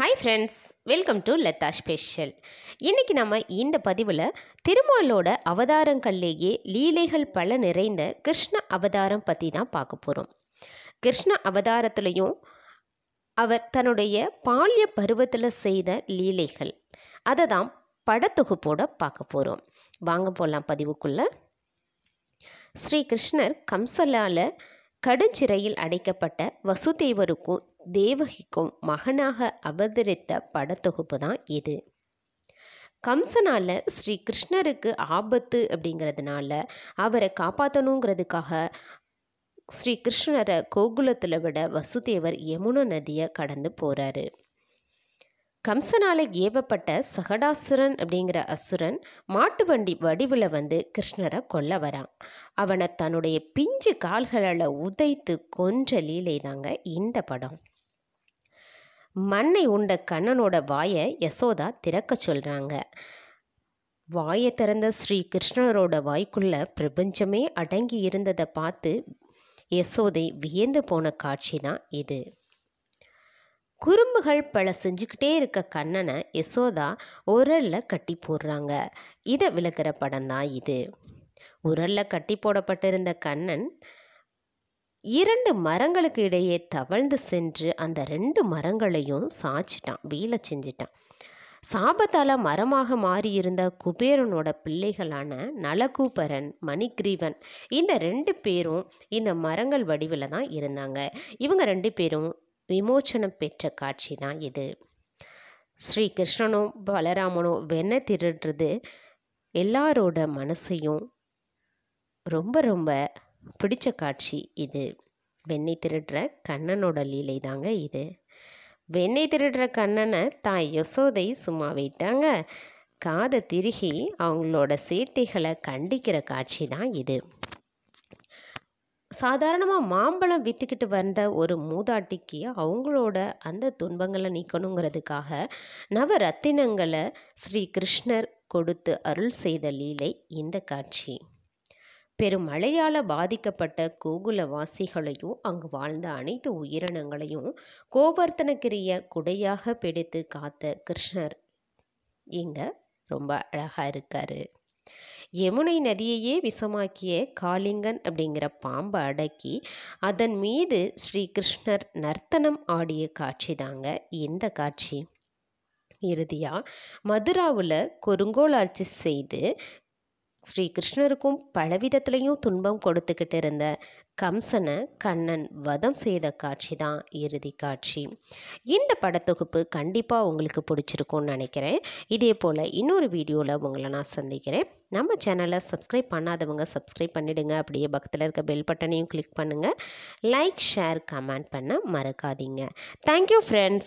hi friends welcome to Latha special இன்றைக்கி நம்ம இந்த பதிவில் திருமாலோட அவதாரங்கள்லேயே லீலைகள் பல நிறைந்த கிருஷ்ண அவதாரம் பற்றி தான் பார்க்க போகிறோம் கிருஷ்ண அவதாரத்துலேயும் அவர் தன்னுடைய பால்ய பருவத்தில் செய்த லீலைகள் அதை தான் படத்தொகுப்போட பார்க்க போகிறோம் வாங்க போகலாம் பதிவுக்குள்ளே ஸ்ரீ கிருஷ்ணர் கம்சலால் கடுஞ்சிறையில் அடைக்கப்பட்ட வசுதேவருக்கும் தேவகிக்கும் மகனாக அவதரித்த படத்தொகுப்பு தான் இது கம்சனால் ஸ்ரீ கிருஷ்ணருக்கு ஆபத்து அப்படிங்கிறதுனால அவரை காப்பாற்றணுங்கிறதுக்காக ஸ்ரீ கிருஷ்ணரை கோகுலத்தில் விட வசுதேவர் யமுன நதியை கடந்து போகிறாரு கம்சனால் ஏவப்பட்ட சகடாசுரன் அப்படிங்கிற அசுரன் மாட்டு வண்டி வடிவில் வந்து கிருஷ்ணரை கொல்ல வரான் அவனை தன்னுடைய பிஞ்சு கால்களால் உதைத்து கொன்ற லீலை தாங்க இந்த படம் மண்ணை உண்ட கண்ணனோட வாயை யசோதா திறக்க சொல்கிறாங்க வாயை திறந்த ஸ்ரீ கிருஷ்ணரோட வாய்க்குள்ள பிரபஞ்சமே அடங்கி இருந்ததை பார்த்து யசோதை வியந்து போன காட்சி தான் இது குறும்புகள் பல செஞ்சுக்கிட்டே இருக்க கண்ணனை யசோதா உரலில் கட்டி போடுறாங்க இதை விளக்குற படம் தான் இது உரலில் கட்டி போடப்பட்டிருந்த கண்ணன் இரண்டு மரங்களுக்கு இடையே தவழ்ந்து சென்று அந்த ரெண்டு மரங்களையும் சாய்ச்சிட்டான் வீழ செஞ்சிட்டான் சாபத்தால் மரமாக மாறியிருந்த குபேரனோட பிள்ளைகளான நலகூபரன் மணிக்ரீவன் இந்த ரெண்டு பேரும் இந்த மரங்கள் வடிவில் தான் இருந்தாங்க இவங்க ரெண்டு பேரும் விமோச்சனம் பெற்ற காட்சி தான் இது ஸ்ரீ கிருஷ்ணனும் பலராமனும் வெண்ணெய் திருடுறது எல்லாரோட மனசையும் ரொம்ப ரொம்ப பிடிச்ச காட்சி இது வெண்ணெய் திருடுற கண்ணனோட லீலை தாங்க இது வெண்ணெய் திருடுற கண்ணனை தான் யசோதை சும்மா வைத்தாங்க காதை திருகி அவங்களோட சேட்டைகளை கண்டிக்கிற காட்சி தான் இது சாதாரணமாக மாம்பழம் விற்றுக்கிட்டு வந்த ஒரு மூதாட்டிக்கு அவங்களோட அந்த துன்பங்களை நீக்கணுங்கிறதுக்காக நவரத்தினங்களை ஸ்ரீ கிருஷ்ணர் கொடுத்து அருள் செய்த லீலை இந்த காட்சி பெருமழையால் பாதிக்கப்பட்ட கோகுலவாசிகளையும் அங்கு வாழ்ந்த அனைத்து உயிரினங்களையும் கோவர்த்தனக்கிரிய குடையாக பிடித்து காத்த கிருஷ்ணர் இங்கே ரொம்ப அழகாக இருக்காரு யமுனை நதியையே விஷமாக்கிய காளிங்கன் அப்படிங்கிற பாம்பை அடக்கி அதன் மீது ஸ்ரீகிருஷ்ணர் நர்த்தனம் ஆடிய காட்சி தாங்க இந்த காட்சி இறுதியாக மதுராவில் கொடுங்கோல் ஆட்சி செய்து ஸ்ரீ கிருஷ்ணருக்கும் பலவிதத்திலையும் துன்பம் கொடுத்துக்கிட்டு இருந்த கம்சனை கண்ணன் வதம் செய்த காட்சி தான் இறுதி காட்சி இந்த படத்தொகுப்பு கண்டிப்பாக உங்களுக்கு பிடிச்சிருக்கும்னு நினைக்கிறேன் இதே போல் இன்னொரு வீடியோவில் உங்களை நான் சந்திக்கிறேன் நம்ம சேனலை சப்ஸ்கிரைப் பண்ணாதவங்க சப்ஸ்கிரைப் பண்ணிவிடுங்க அப்படியே பக்கத்தில் இருக்க பெல் பட்டனையும் கிளிக் பண்ணுங்கள் லைக் ஷேர் கமெண்ட் பண்ண மறக்காதீங்க தேங்க்யூ ஃப்ரெண்ட்ஸ்